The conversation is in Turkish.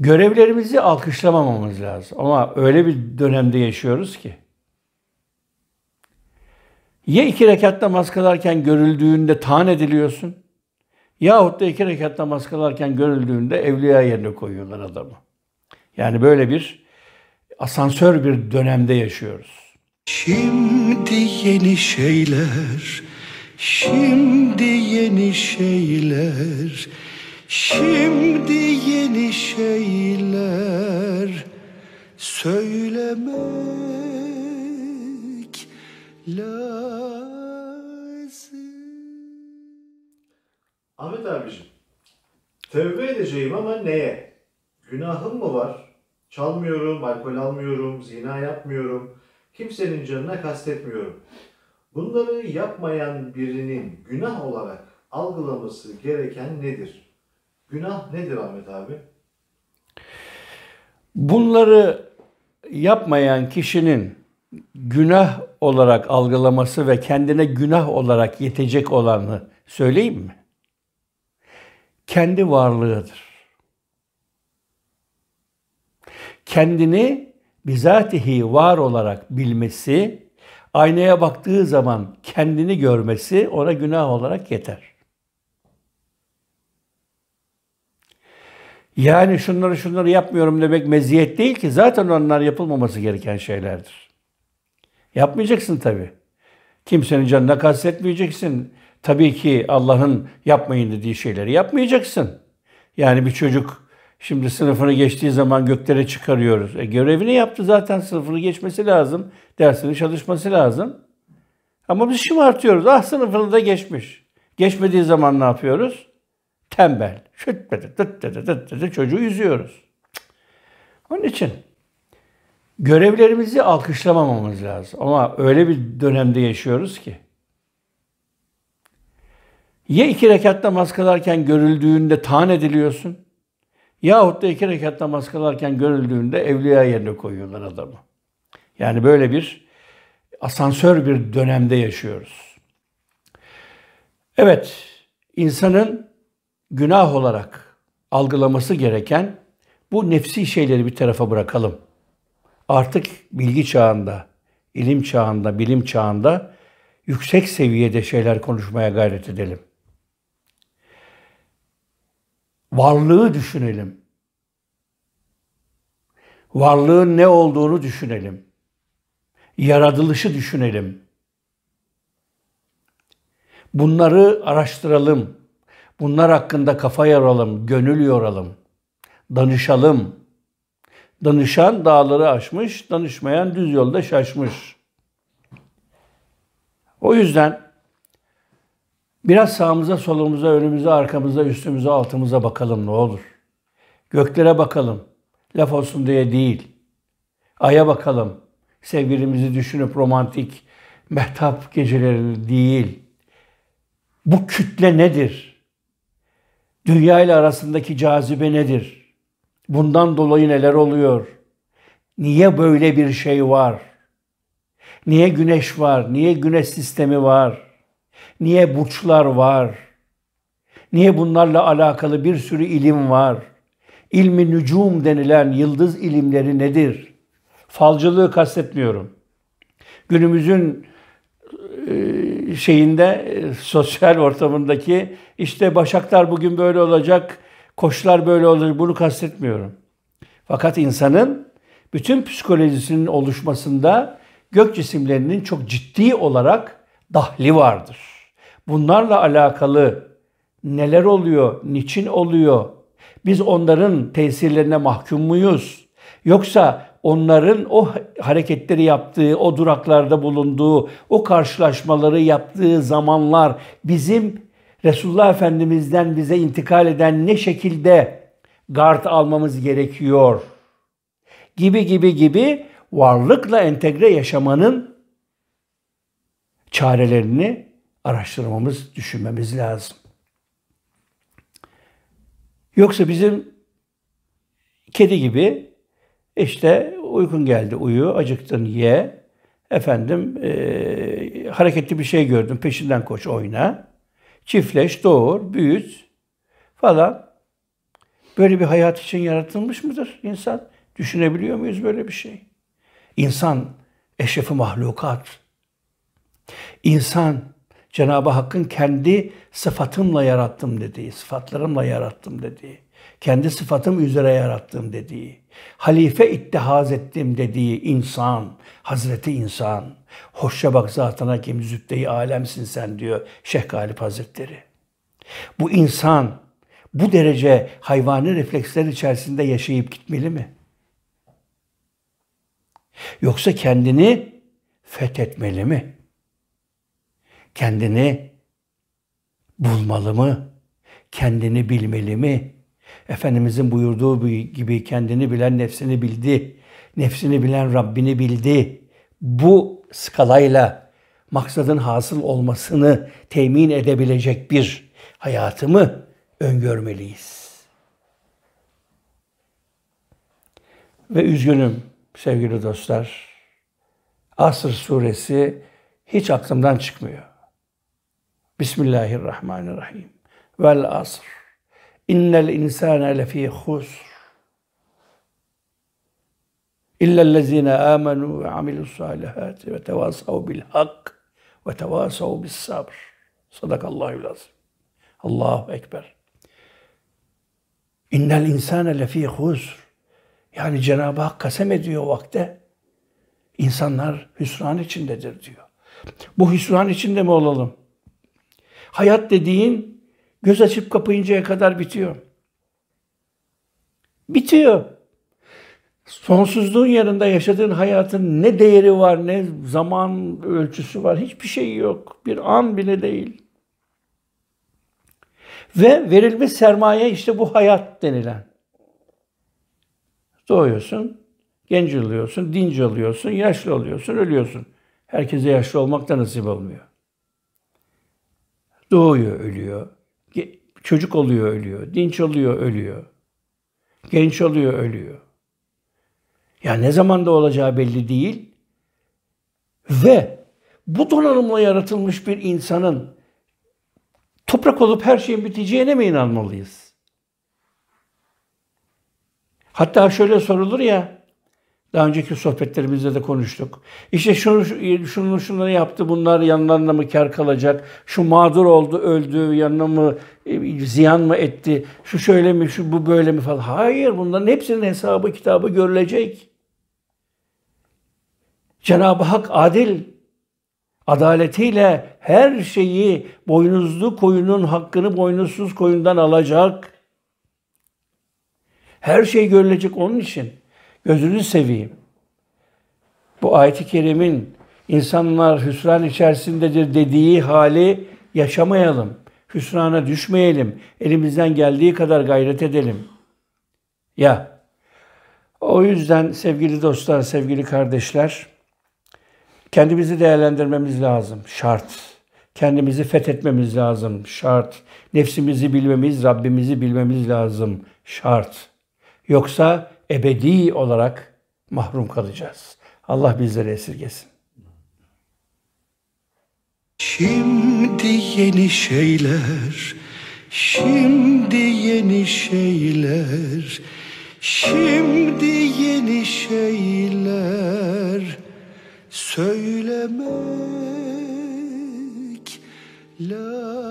görevlerimizi alkışlamamamız lazım. Ama öyle bir dönemde yaşıyoruz ki. Ya iki rekat namaz kılarken görüldüğünde taan ediliyorsun, yahut da iki rekat namaz kılarken görüldüğünde evliya yerine koyuyorlar adamı. Yani böyle bir asansör bir dönemde yaşıyoruz. Şimdi yeni şeyler, şimdi yeni şeyler, Şimdi yeni şeyler söylemek lazım. Ahmet abiciğim, tövbe edeceğim ama neye? Günahım mı var? Çalmıyorum, alkol almıyorum, zina yapmıyorum. Kimsenin canına kastetmiyorum. Bunları yapmayan birinin günah olarak algılaması gereken nedir? Günah nedir Ahmet abi? Bunları yapmayan kişinin günah olarak algılaması ve kendine günah olarak yetecek olanı söyleyeyim mi? Kendi varlığıdır. Kendini bizatihi var olarak bilmesi, aynaya baktığı zaman kendini görmesi ona günah olarak yeter. Yani şunları şunları yapmıyorum demek meziyet değil ki. Zaten onlar yapılmaması gereken şeylerdir. Yapmayacaksın tabi. Kimsenin canına kastetmeyeceksin. Tabii ki Allah'ın yapmayın dediği şeyleri yapmayacaksın. Yani bir çocuk şimdi sınıfını geçtiği zaman göklere çıkarıyoruz. E görevini yaptı zaten sınıfını geçmesi lazım. Dersini çalışması lazım. Ama biz şımartıyoruz. Ah sınıfını da geçmiş. Geçmediği zaman ne yapıyoruz? Tembel şıt dedi, tıt dedi, tıt dedi çocuğu üzüyoruz. Onun için görevlerimizi alkışlamamamız lazım. Ama öyle bir dönemde yaşıyoruz ki. Ya iki rekat namaz kılarken görüldüğünde taan ediliyorsun. Yahut da iki rekat namaz kılarken görüldüğünde evliya yerine koyuyorlar adamı. Yani böyle bir asansör bir dönemde yaşıyoruz. Evet, insanın günah olarak algılaması gereken bu nefsi şeyleri bir tarafa bırakalım. Artık bilgi çağında, ilim çağında, bilim çağında yüksek seviyede şeyler konuşmaya gayret edelim. Varlığı düşünelim. Varlığın ne olduğunu düşünelim. Yaratılışı düşünelim. Bunları araştıralım. Bunlar hakkında kafa yoralım, gönül yoralım. Danışalım. Danışan dağları aşmış, danışmayan düz yolda şaşmış. O yüzden biraz sağımıza, solumuza, önümüze, arkamıza, üstümüze, altımıza bakalım ne olur. Göklere bakalım. Laf olsun diye değil. Ay'a bakalım. Sevgilimizi düşünüp romantik mehtap geceleri değil. Bu kütle nedir? Dünya ile arasındaki cazibe nedir? Bundan dolayı neler oluyor? Niye böyle bir şey var? Niye güneş var? Niye güneş sistemi var? Niye burçlar var? Niye bunlarla alakalı bir sürü ilim var? İlmi nücum denilen yıldız ilimleri nedir? Falcılığı kastetmiyorum. Günümüzün e, şeyinde e, sosyal ortamındaki işte başaklar bugün böyle olacak, koşlar böyle olacak bunu kastetmiyorum. Fakat insanın bütün psikolojisinin oluşmasında gök cisimlerinin çok ciddi olarak dahli vardır. Bunlarla alakalı neler oluyor, niçin oluyor? Biz onların tesirlerine mahkum muyuz? Yoksa onların o hareketleri yaptığı, o duraklarda bulunduğu, o karşılaşmaları yaptığı zamanlar bizim Resulullah Efendimiz'den bize intikal eden ne şekilde gard almamız gerekiyor gibi gibi gibi varlıkla entegre yaşamanın çarelerini araştırmamız, düşünmemiz lazım. Yoksa bizim kedi gibi işte uykun geldi uyu, acıktın ye, efendim e, hareketli bir şey gördün peşinden koş oyna, çiftleş, doğur, büyüt falan. Böyle bir hayat için yaratılmış mıdır insan? Düşünebiliyor muyuz böyle bir şey? İnsan eşrefi mahlukat. İnsan Cenab-ı Hakk'ın kendi sıfatımla yarattım dediği, sıfatlarımla yarattım dediği kendi sıfatım üzere yarattım dediği, halife ittihaz ettim dediği insan, Hazreti insan, hoşça bak zatına kim zübde-i alemsin sen diyor Şeyh Galip Hazretleri. Bu insan bu derece hayvani refleksler içerisinde yaşayıp gitmeli mi? Yoksa kendini fethetmeli mi? Kendini bulmalı mı? Kendini bilmeli mi? Efendimizin buyurduğu gibi kendini bilen nefsini bildi. Nefsini bilen Rabbini bildi. Bu skalayla maksadın hasıl olmasını temin edebilecek bir hayatımı öngörmeliyiz. Ve üzgünüm sevgili dostlar. Asr suresi hiç aklımdan çıkmıyor. Bismillahirrahmanirrahim. Vel asr. İnnel insane lefî husr. İllellezîne âmenû ve amilussâlihâti ve tevâsav bil hak ve tevâsav bis sabr. Sadakallahül azim. Allahu Ekber. İnnel insane lefî husr. Yani Cenab-ı Hak kasem ediyor vakte. İnsanlar hüsran içindedir diyor. Bu hüsran içinde mi olalım? Hayat dediğin Göz açıp kapayıncaya kadar bitiyor. Bitiyor. Sonsuzluğun yanında yaşadığın hayatın ne değeri var, ne zaman ölçüsü var, hiçbir şey yok. Bir an bile değil. Ve verilmiş sermaye işte bu hayat denilen. Doğuyorsun, genç oluyorsun, dinç oluyorsun, yaşlı oluyorsun, ölüyorsun. Herkese yaşlı olmak da nasip olmuyor. Doğuyor, ölüyor. Çocuk oluyor ölüyor, dinç oluyor ölüyor. Genç oluyor ölüyor. Ya ne zaman da olacağı belli değil. Ve bu donanımla yaratılmış bir insanın toprak olup her şeyin biteceğine mi inanmalıyız? Hatta şöyle sorulur ya, daha önceki sohbetlerimizde de konuştuk. İşte şunu, şunu şunları yaptı, bunlar yanlarına mı kar kalacak, şu mağdur oldu, öldü, yanına mı e, ziyan mı etti, şu şöyle mi, şu bu böyle mi falan. Hayır, bunların hepsinin hesabı, kitabı görülecek. Cenab-ı Hak adil, adaletiyle her şeyi boynuzlu koyunun hakkını boynuzsuz koyundan alacak. Her şey görülecek onun için. Gözünü seveyim. Bu ayet-i kerimin insanlar hüsran içerisindedir dediği hali yaşamayalım. Hüsrana düşmeyelim. Elimizden geldiği kadar gayret edelim. Ya o yüzden sevgili dostlar, sevgili kardeşler kendimizi değerlendirmemiz lazım. Şart. Kendimizi fethetmemiz lazım. Şart. Nefsimizi bilmemiz, Rabbimizi bilmemiz lazım. Şart. Yoksa ebedi olarak mahrum kalacağız. Allah bizleri esirgesin. Şimdi yeni şeyler, şimdi yeni şeyler, şimdi yeni şeyler söylemek lazım.